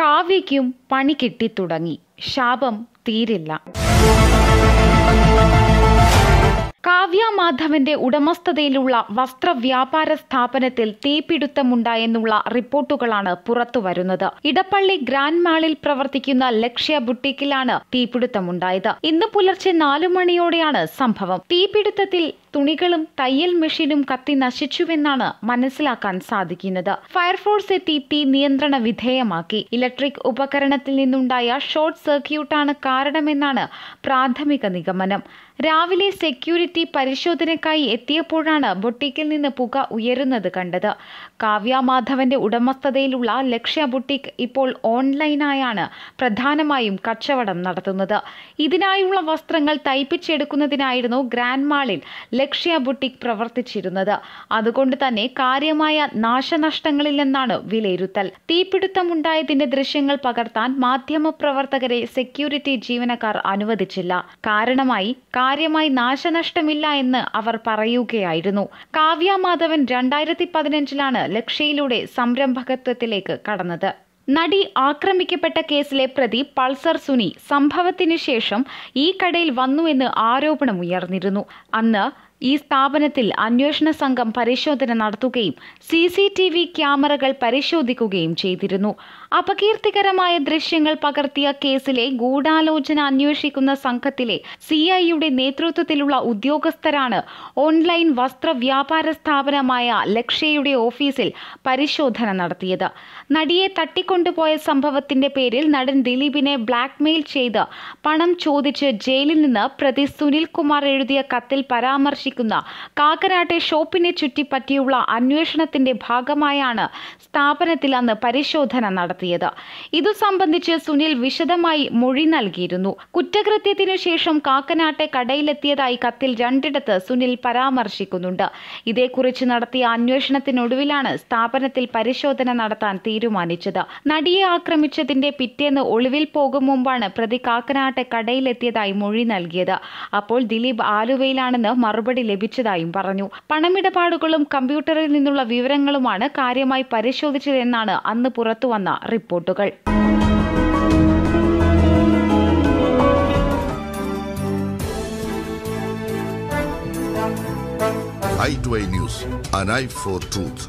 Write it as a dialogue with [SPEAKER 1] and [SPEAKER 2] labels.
[SPEAKER 1] കാവ്യയ്ക്കും പണി കിട്ടിത്തുടങ്ങി ശാപം തീരില്ല കാവ്യ മാധവന്റെ ഉടമസ്ഥതയിലുള്ള വസ്ത്രവ്യാപാര സ്ഥാപനത്തിൽ തീപിടുത്തമുണ്ടായെന്നുള്ള റിപ്പോർട്ടുകളാണ് പുറത്തുവരുന്നത് ഇടപ്പള്ളി ഗ്രാൻഡ് മാളിൽ പ്രവർത്തിക്കുന്ന ലക്ഷ്യ ബുട്ടീക്കിലാണ് തീപിടുത്തമുണ്ടായത് ഇന്ന് പുലർച്ചെ നാലു മണിയോടെയാണ് സംഭവം തീപിടുത്തത്തിൽ തുണികളും തയ്യൽ മെഷീനും കത്തി നശിച്ചുവെന്നാണ് മനസ്സിലാക്കാൻ സാധിക്കുന്നത് ഫയർഫോഴ്സ് എത്തി തീ നിയന്ത്രണ വിധേയമാക്കി ഇലക്ട്രിക് ഉപകരണത്തിൽ നിന്നുണ്ടായ ഷോർട്ട് സർക്യൂട്ടാണ് കാരണമെന്നാണ് പ്രാഥമിക നിഗമനം രാവിലെ സെക്യൂരിറ്റി പരിശോധനയ്ക്കായി എത്തിയപ്പോഴാണ് ബൊട്ടിക്കിൽ നിന്ന് പുക ഉയരുന്നത് കണ്ടത് കാവ്യ മാധവന്റെ ഉടമസ്ഥതയിലുള്ള ലക്ഷ്യ ബുട്ടിക് ഇപ്പോൾ ഓൺലൈനായാണ് പ്രധാനമായും കച്ചവടം നടത്തുന്നത് ഇതിനായുള്ള വസ്ത്രങ്ങൾ തയ്പ്പിച്ചെടുക്കുന്നതിനായിരുന്നു ഗ്രാൻഡ് മാളിൽ ലക്ഷ്യ ബുട്ടിക് പ്രവർത്തിച്ചിരുന്നത് അതുകൊണ്ട് തന്നെ കാര്യമായ നാശനഷ്ടങ്ങളില്ലെന്നാണ് വിലയിരുത്തൽ തീപിടുത്തമുണ്ടായതിന്റെ ദൃശ്യങ്ങൾ പകർത്താൻ മാധ്യമപ്രവർത്തകരെ സെക്യൂരിറ്റി ജീവനക്കാർ അനുവദിച്ചില്ല കാരണമായി കാര്യമായി നാശനഷ്ടമില്ല എന്ന് അവർ പറയുകയായിരുന്നു കാവ്യ മാധവൻ രണ്ടായിരത്തി പതിനഞ്ചിലാണ് ലക്ഷ്യയിലൂടെ സംരംഭകത്വത്തിലേക്ക് കടന്നത് നടി ആക്രമിക്കപ്പെട്ട കേസിലെ പ്രതി പൾസർ സുനി സംഭവത്തിന് ശേഷം ഈ കടയിൽ വന്നുവെന്ന് ആരോപണമുയർന്നിരുന്നു അന്ന് ഈ സ്ഥാപനത്തിൽ അന്വേഷണ സംഘം പരിശോധന നടത്തുകയും സി സി ടി വി ക്യാമറകൾ പരിശോധിക്കുകയും ചെയ്തിരുന്നു അപകീർത്തികരമായ ദൃശ്യങ്ങൾ പകർത്തിയ കേസിലെ ഗൂഢാലോചന അന്വേഷിക്കുന്ന സംഘത്തിലെ സി ഐയുടെ നേതൃത്വത്തിലുള്ള ഉദ്യോഗസ്ഥരാണ് ഓൺലൈൻ വസ്ത്ര വ്യാപാര സ്ഥാപനമായ ലക്ഷയുടെ ഓഫീസിൽ പരിശോധന നടത്തിയത് നടിയെ തട്ടിക്കൊണ്ടുപോയ സംഭവത്തിന്റെ പേരിൽ നടൻ ദിലീപിനെ ബ്ലാക്ക്മെയിൽ ചെയ്ത് പണം ചോദിച്ച് ജയിലിൽ നിന്ന് പ്രതി സുനിൽ കുമാർ എഴുതിയ കത്തിൽ പരാമർശിക്കും പ്രവർത്തിക്കുന്ന കാക്കനാട്ടെ ഷോപ്പിനെ ചുറ്റിപ്പറ്റിയുള്ള അന്വേഷണത്തിന്റെ ഭാഗമായാണ് സ്ഥാപനത്തിൽ അന്ന് പരിശോധന നടത്തിയത് ഇതു സംബന്ധിച്ച് സുനിൽ വിശദമായി മൊഴി നൽകിയിരുന്നു കുറ്റകൃത്യത്തിനു ശേഷം കാക്കനാട്ടെ കടയിലെത്തിയതായി കത്തിൽ രണ്ടിടത്ത് സുനിൽ പരാമർശിക്കുന്നുണ്ട് ഇതേക്കുറിച്ച് നടത്തിയ അന്വേഷണത്തിനൊടുവിലാണ് സ്ഥാപനത്തിൽ പരിശോധന നടത്താൻ തീരുമാനിച്ചത് നടിയെ ആക്രമിച്ചതിന്റെ പിറ്റേന്ന് ഒളിവിൽ പോകും മുമ്പാണ് പ്രതി കാക്കനാട്ടെ കടയിലെത്തിയതായി മൊഴി നൽകിയത് അപ്പോൾ ദിലീപ് ആലുവയിലാണെന്ന് മറുപടി ലഭിച്ചതായും പറഞ്ഞു പണമിടപാടുകളും കമ്പ്യൂട്ടറിൽ നിന്നുള്ള വിവരങ്ങളുമാണ് കാര്യമായി പരിശോധിച്ചതെന്നാണ് അന്ന് പുറത്തുവന്ന റിപ്പോർട്ടുകൾ ഐ ന്യൂസ്